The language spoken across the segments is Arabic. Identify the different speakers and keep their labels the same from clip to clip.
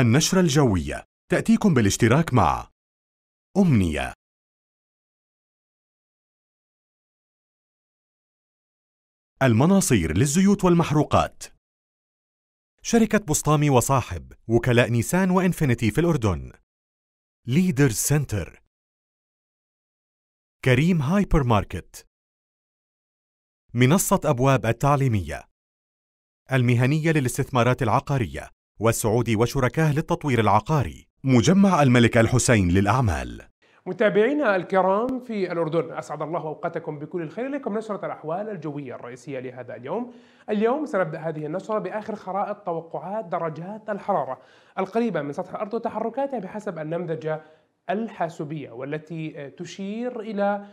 Speaker 1: النشرة الجوية تأتيكم بالاشتراك مع أمنية المناصير للزيوت والمحروقات شركة بسطامي وصاحب وكلاء نيسان وإنفينيتي في الأردن ليدر سنتر كريم هايبر ماركت منصة أبواب التعليمية المهنية للاستثمارات العقارية والسعودي وشركاه للتطوير العقاري مجمع الملك الحسين للأعمال متابعينا الكرام في الأردن أسعد الله أوقاتكم بكل الخير لكم نشرة الأحوال الجوية الرئيسية لهذا اليوم اليوم سنبدأ هذه النشرة بآخر خرائط توقعات درجات الحرارة القريبة من سطح الأرض وتحركاتها بحسب النمذجة الحاسوبية والتي تشير إلى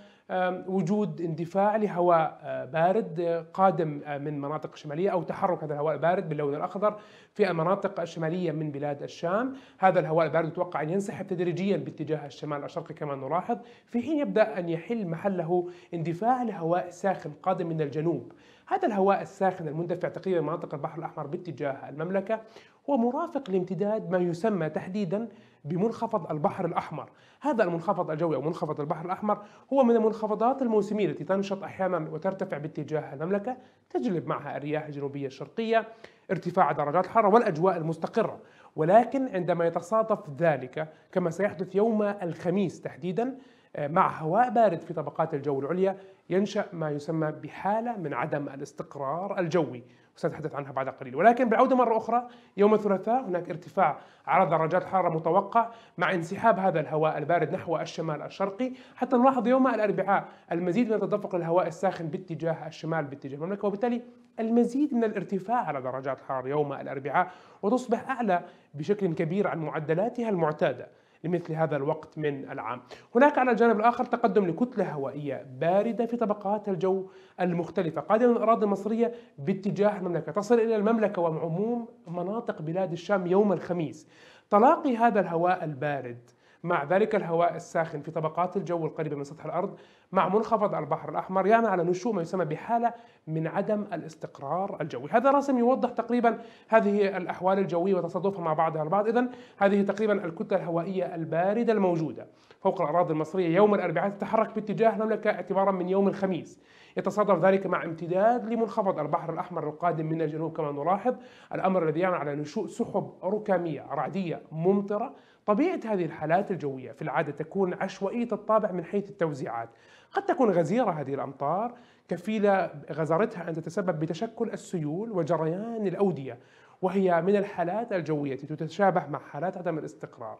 Speaker 1: وجود اندفاع لهواء آه، بارد آه، قادم آه، من مناطق شمالية أو تحرك هذا الهواء البارد باللون الأخضر في المناطق الشمالية من بلاد الشام هذا الهواء البارد يتوقع أن ينسحب تدريجيا باتجاه الشمال الشرقي كما نلاحظ في حين يبدأ أن يحل محله اندفاع لهواء ساخن قادم من الجنوب هذا الهواء الساخن المندفع تقريبا مناطق البحر الأحمر باتجاه المملكة هو مرافق لامتداد ما يسمى تحديدا بمنخفض البحر الأحمر هذا المنخفض الجوي أو منخفض البحر الأحمر هو من المنخفضات الموسمية التي تنشط أحيانا وترتفع باتجاه المملكة تجلب معها الرياح الجنوبية الشرقية ارتفاع درجات الحرارة والأجواء المستقرة ولكن عندما يتصادف ذلك كما سيحدث يوم الخميس تحديدا آه، مع هواء بارد في طبقات الجو العليا ينشأ ما يسمى بحالة من عدم الاستقرار الجوي وسنتحدث عنها بعد قليل ولكن بالعودة مرة أخرى يوم الثلاثاء هناك ارتفاع على درجات حرارة متوقع مع انسحاب هذا الهواء البارد نحو الشمال الشرقي حتى نلاحظ يوم الأربعاء المزيد من تدفق الهواء الساخن باتجاه الشمال باتجاه المملكة وبالتالي المزيد من الارتفاع على درجات الحراره يوم الأربعاء وتصبح أعلى بشكل كبير عن معدلاتها المعتادة لمثل هذا الوقت من العام. هناك على الجانب الآخر تقدم لكتلة هوائية باردة في طبقات الجو المختلفة قادمة من الأراضي المصرية باتجاه المملكة تصل إلى المملكة وعموم مناطق بلاد الشام يوم الخميس تلاقي هذا الهواء البارد مع ذلك الهواء الساخن في طبقات الجو القريبة من سطح الأرض مع منخفض البحر الأحمر يعني على نشوء ما يسمى بحالة من عدم الاستقرار الجوي هذا رسم يوضح تقريبا هذه الأحوال الجوية وتصادفها مع بعضها البعض إذا هذه تقريبا الكتلة الهوائية الباردة الموجودة فوق الأراضي المصرية يوم الأربعاء تتحرك باتجاه المملكة اعتبارا من يوم الخميس يتصادف ذلك مع امتداد لمنخفض البحر الأحمر القادم من الجنوب كما نلاحظ الأمر الذي يعمل على نشوء سحب ركامية رعدية ممطرة طبيعة هذه الحالات الجوية في العادة تكون عشوائية الطابع من حيث التوزيعات قد تكون غزيرة هذه الأمطار كفيلة غزارتها أن تتسبب بتشكل السيول وجريان الأودية وهي من الحالات الجوية التي تتشابه مع حالات عدم الاستقرار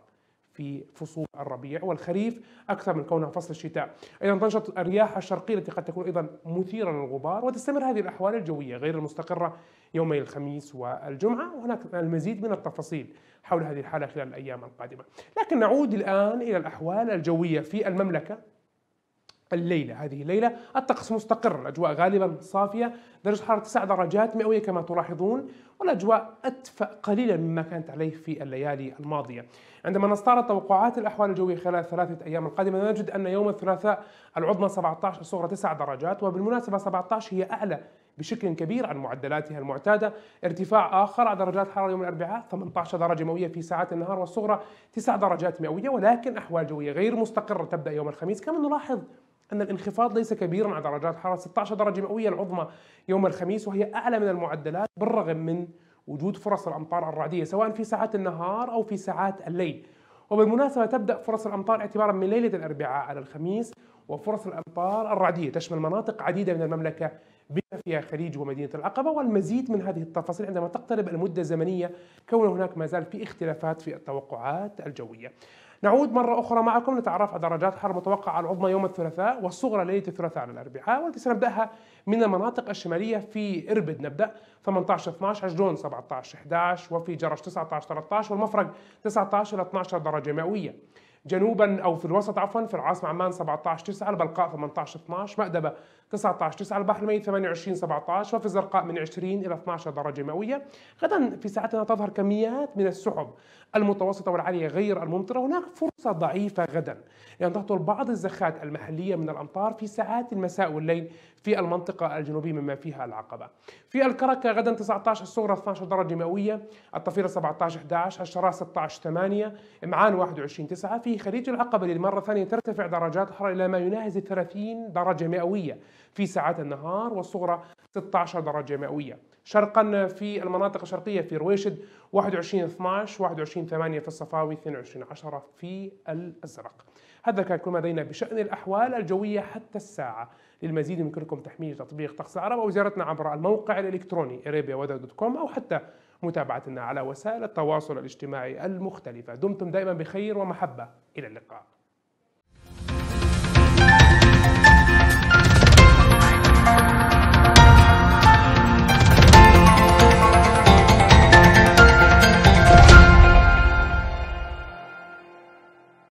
Speaker 1: في فصول الربيع والخريف أكثر من كونها فصل الشتاء أيضا تنشط الرياح الشرقية التي قد تكون أيضا مثيرة للغبار وتستمر هذه الأحوال الجوية غير المستقرة يومي الخميس والجمعة وهناك المزيد من التفاصيل حول هذه الحالة خلال الأيام القادمة لكن نعود الآن إلى الأحوال الجوية في المملكة الليلة هذه الليلة الطقس مستقر الأجواء غالبا صافية درجة حرارة 9 درجات مئوية كما تلاحظون والأجواء أدفأ قليلا مما كانت عليه في الليالي الماضية عندما نستعرض توقعات الأحوال الجوية خلال ثلاثة أيام القادمة نجد أن يوم الثلاثاء العظمى 17 الصغرى 9 درجات وبالمناسبة 17 هي أعلى بشكل كبير عن معدلاتها المعتادة ارتفاع آخر على درجات حرارة يوم الأربعاء 18 درجة مئوية في ساعات النهار والصغرى 9 درجات مئوية ولكن أحوال جوية غير مستقرة تبدأ يوم الخميس كما نلاحظ أن الانخفاض ليس كبيرا على درجات حرارة 16 درجة مئوية العظمى يوم الخميس وهي أعلى من المعدلات بالرغم من وجود فرص الأمطار الرعدية سواء في ساعات النهار أو في ساعات الليل وبالمناسبة تبدأ فرص الأمطار اعتبارا من ليلة الأربعاء على الخميس وفرص الأمطار الرعدية تشمل مناطق عديدة من المملكة بما فيها خليج ومدينة العقبة والمزيد من هذه التفاصيل عندما تقترب المدة الزمنية كون هناك ما زال في اختلافات في التوقعات الجوية نعود مرة أخرى معكم نتعرف على درجات حر متوقعة العظمى يوم الثلاثاء والصغرى ليلة الثلاثاء على الأربعاء والتي سنبدأها من المناطق الشمالية في إربد نبدأ 18 12 عجلون 17 11 وفي جرش 19 13 والمفرق 19 إلى 12 درجة مئوية جنوبا او في الوسط عفوا في العاصمه عمان 17 9 البلقاء 18 12 مأدبه 19 9 البحر الميت 28 17 وفي الزرقاء من 20 إلى 12 درجة مئوية غدا في ساعتنا تظهر كميات من السحب المتوسطة والعالية غير الممطرة هناك فرصة ضعيفة غدا لان تهطل بعض الزخات المحلية من الأمطار في ساعات المساء والليل في المنطقة الجنوبية مما فيها العقبة في الكركة غدا 19 الصغرى 12 درجة مئوية الطفيلة 17 11 الشراء 16 8 معان 21 9 في خليج العقبة للمرة الثانية ترتفع درجات الحرارة إلى ما يناهز 30 درجة مئوية في ساعات النهار والصغرى 16 درجة مئوية شرقا في المناطق الشرقية في رويشد 21 12 21 8 في الصفاوي 22 10 في الأزرق هذا كان كل ما لدينا بشأن الأحوال الجوية حتى الساعة للمزيد يمكنكم تحميل تطبيق طقس العرب أو زيارتنا عبر الموقع الإلكتروني arabiaweather.com أو حتى متابعتنا على وسائل التواصل الاجتماعي المختلفة دمتم دائما بخير ومحبة إلى اللقاء